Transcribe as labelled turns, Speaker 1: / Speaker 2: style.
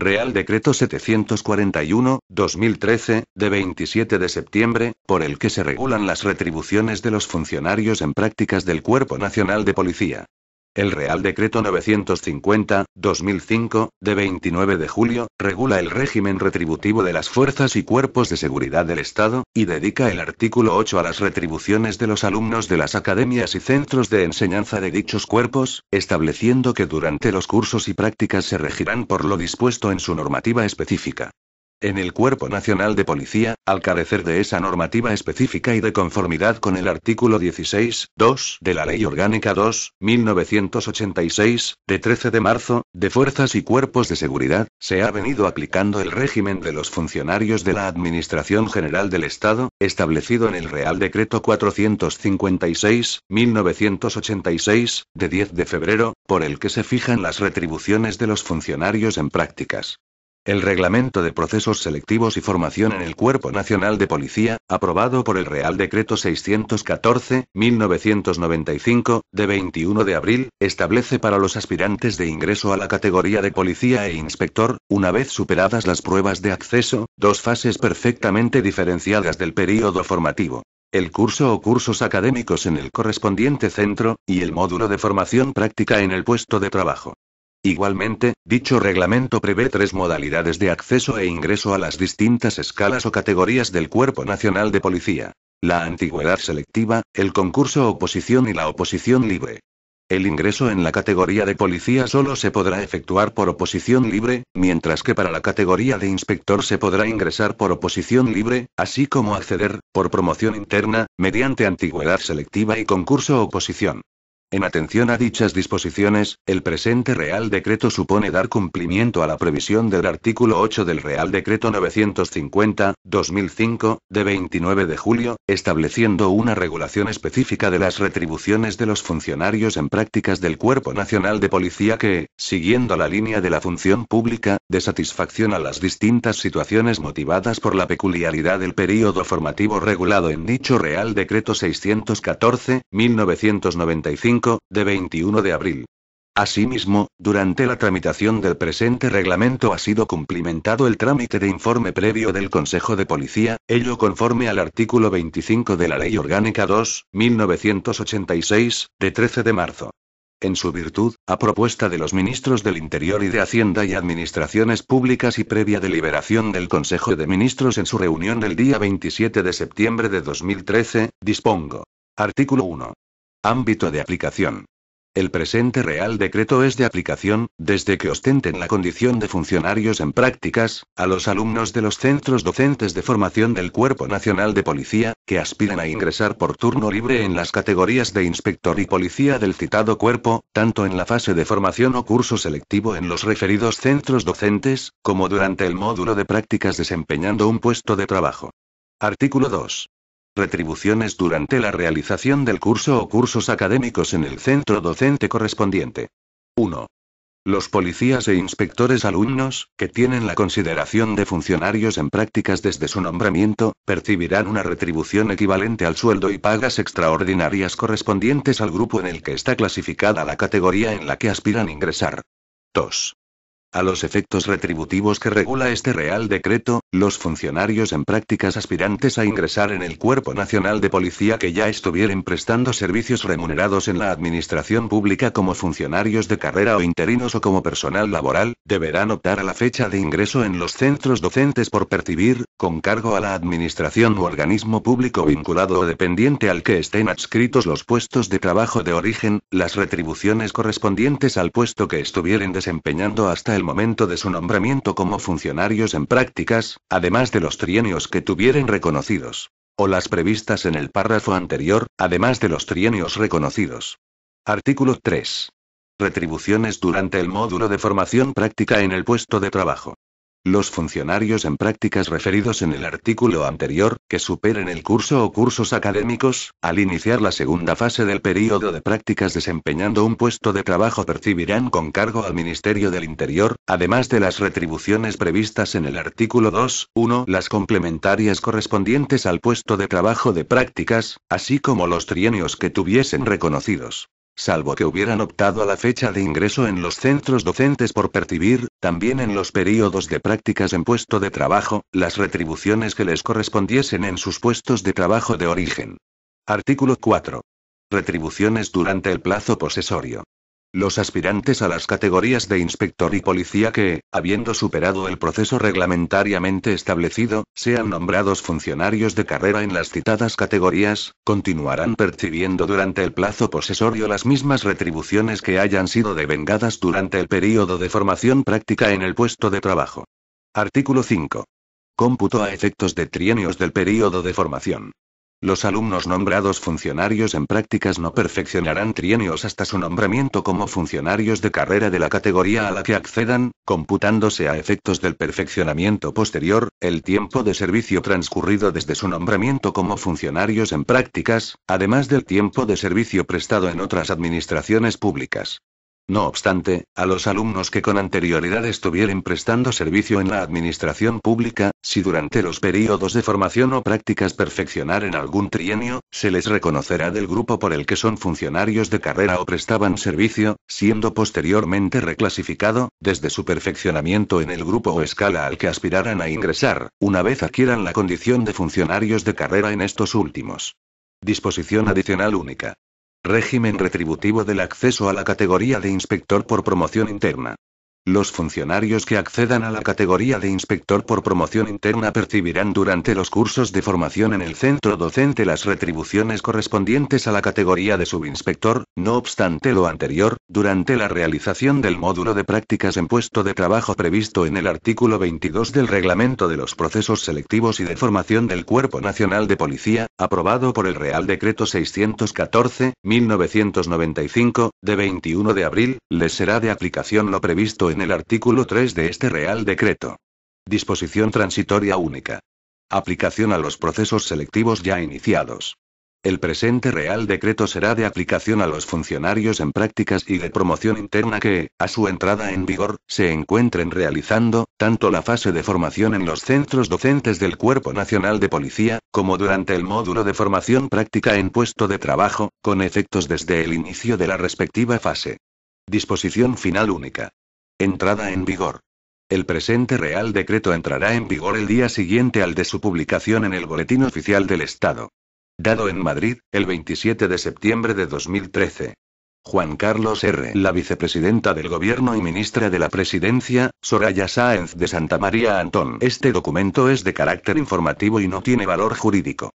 Speaker 1: Real Decreto 741-2013, de 27 de septiembre, por el que se regulan las retribuciones de los funcionarios en prácticas del Cuerpo Nacional de Policía. El Real Decreto 950-2005, de 29 de julio, regula el régimen retributivo de las fuerzas y cuerpos de seguridad del Estado, y dedica el artículo 8 a las retribuciones de los alumnos de las academias y centros de enseñanza de dichos cuerpos, estableciendo que durante los cursos y prácticas se regirán por lo dispuesto en su normativa específica. En el Cuerpo Nacional de Policía, al carecer de esa normativa específica y de conformidad con el artículo 16-2 de la Ley Orgánica 2, 1986, de 13 de marzo, de fuerzas y cuerpos de seguridad, se ha venido aplicando el régimen de los funcionarios de la Administración General del Estado, establecido en el Real Decreto 456, 1986, de 10 de febrero, por el que se fijan las retribuciones de los funcionarios en prácticas el Reglamento de Procesos Selectivos y Formación en el Cuerpo Nacional de Policía, aprobado por el Real Decreto 614-1995, de 21 de abril, establece para los aspirantes de ingreso a la categoría de policía e inspector, una vez superadas las pruebas de acceso, dos fases perfectamente diferenciadas del período formativo el curso o cursos académicos en el correspondiente centro, y el módulo de formación práctica en el puesto de trabajo. Igualmente, dicho reglamento prevé tres modalidades de acceso e ingreso a las distintas escalas o categorías del Cuerpo Nacional de Policía. La antigüedad selectiva, el concurso oposición y la oposición libre. El ingreso en la categoría de policía solo se podrá efectuar por oposición libre, mientras que para la categoría de inspector se podrá ingresar por oposición libre, así como acceder, por promoción interna, mediante antigüedad selectiva y concurso oposición. En atención a dichas disposiciones, el presente Real Decreto supone dar cumplimiento a la previsión del artículo 8 del Real Decreto 950-2005, de 29 de julio, estableciendo una regulación específica de las retribuciones de los funcionarios en prácticas del Cuerpo Nacional de Policía que, siguiendo la línea de la función pública, de satisfacción a las distintas situaciones motivadas por la peculiaridad del período formativo regulado en dicho Real Decreto 614-1995, de 21 de abril. Asimismo, durante la tramitación del presente reglamento ha sido cumplimentado el trámite de informe previo del Consejo de Policía, ello conforme al artículo 25 de la Ley Orgánica 2, 1986, de 13 de marzo. En su virtud, a propuesta de los ministros del Interior y de Hacienda y Administraciones Públicas y previa deliberación del Consejo de Ministros en su reunión del día 27 de septiembre de 2013, dispongo. Artículo 1. Ámbito de aplicación. El presente Real Decreto es de aplicación, desde que ostenten la condición de funcionarios en prácticas, a los alumnos de los centros docentes de formación del Cuerpo Nacional de Policía, que aspiran a ingresar por turno libre en las categorías de inspector y policía del citado cuerpo, tanto en la fase de formación o curso selectivo en los referidos centros docentes, como durante el módulo de prácticas desempeñando un puesto de trabajo. Artículo 2 retribuciones durante la realización del curso o cursos académicos en el centro docente correspondiente. 1. Los policías e inspectores alumnos, que tienen la consideración de funcionarios en prácticas desde su nombramiento, percibirán una retribución equivalente al sueldo y pagas extraordinarias correspondientes al grupo en el que está clasificada la categoría en la que aspiran ingresar. 2. A los efectos retributivos que regula este Real Decreto, los funcionarios en prácticas aspirantes a ingresar en el Cuerpo Nacional de Policía que ya estuvieran prestando servicios remunerados en la Administración Pública como funcionarios de carrera o interinos o como personal laboral, deberán optar a la fecha de ingreso en los centros docentes por percibir, con cargo a la Administración u organismo público vinculado o dependiente al que estén adscritos los puestos de trabajo de origen, las retribuciones correspondientes al puesto que estuvieren desempeñando hasta el momento de su nombramiento como funcionarios en prácticas, además de los trienios que tuvieren reconocidos. O las previstas en el párrafo anterior, además de los trienios reconocidos. Artículo 3. Retribuciones durante el módulo de formación práctica en el puesto de trabajo. Los funcionarios en prácticas referidos en el artículo anterior, que superen el curso o cursos académicos, al iniciar la segunda fase del periodo de prácticas desempeñando un puesto de trabajo percibirán con cargo al Ministerio del Interior, además de las retribuciones previstas en el artículo 21 las complementarias correspondientes al puesto de trabajo de prácticas, así como los trienios que tuviesen reconocidos salvo que hubieran optado a la fecha de ingreso en los centros docentes por percibir, también en los períodos de prácticas en puesto de trabajo, las retribuciones que les correspondiesen en sus puestos de trabajo de origen. Artículo 4. Retribuciones durante el plazo posesorio. Los aspirantes a las categorías de inspector y policía que, habiendo superado el proceso reglamentariamente establecido, sean nombrados funcionarios de carrera en las citadas categorías, continuarán percibiendo durante el plazo posesorio las mismas retribuciones que hayan sido devengadas durante el período de formación práctica en el puesto de trabajo. Artículo 5. Cómputo a efectos de trienios del período de formación. Los alumnos nombrados funcionarios en prácticas no perfeccionarán trienios hasta su nombramiento como funcionarios de carrera de la categoría a la que accedan, computándose a efectos del perfeccionamiento posterior, el tiempo de servicio transcurrido desde su nombramiento como funcionarios en prácticas, además del tiempo de servicio prestado en otras administraciones públicas. No obstante, a los alumnos que con anterioridad estuvieran prestando servicio en la administración pública, si durante los períodos de formación o prácticas perfeccionar en algún trienio, se les reconocerá del grupo por el que son funcionarios de carrera o prestaban servicio, siendo posteriormente reclasificado, desde su perfeccionamiento en el grupo o escala al que aspiraran a ingresar, una vez adquieran la condición de funcionarios de carrera en estos últimos. Disposición adicional única. Régimen retributivo del acceso a la categoría de inspector por promoción interna. Los funcionarios que accedan a la categoría de inspector por promoción interna percibirán durante los cursos de formación en el centro docente las retribuciones correspondientes a la categoría de subinspector, no obstante lo anterior, durante la realización del módulo de prácticas en puesto de trabajo previsto en el artículo 22 del Reglamento de los Procesos Selectivos y de Formación del Cuerpo Nacional de Policía, aprobado por el Real Decreto 614-1995, de 21 de abril, les será de aplicación lo previsto en el artículo 3 de este Real Decreto. Disposición transitoria única. Aplicación a los procesos selectivos ya iniciados. El presente Real Decreto será de aplicación a los funcionarios en prácticas y de promoción interna que, a su entrada en vigor, se encuentren realizando, tanto la fase de formación en los centros docentes del Cuerpo Nacional de Policía, como durante el módulo de formación práctica en puesto de trabajo, con efectos desde el inicio de la respectiva fase. Disposición final única. Entrada en vigor. El presente Real Decreto entrará en vigor el día siguiente al de su publicación en el Boletín Oficial del Estado. Dado en Madrid, el 27 de septiembre de 2013. Juan Carlos R. La vicepresidenta del Gobierno y ministra de la Presidencia, Soraya Sáenz de Santa María Antón. Este documento es de carácter informativo y no tiene valor jurídico.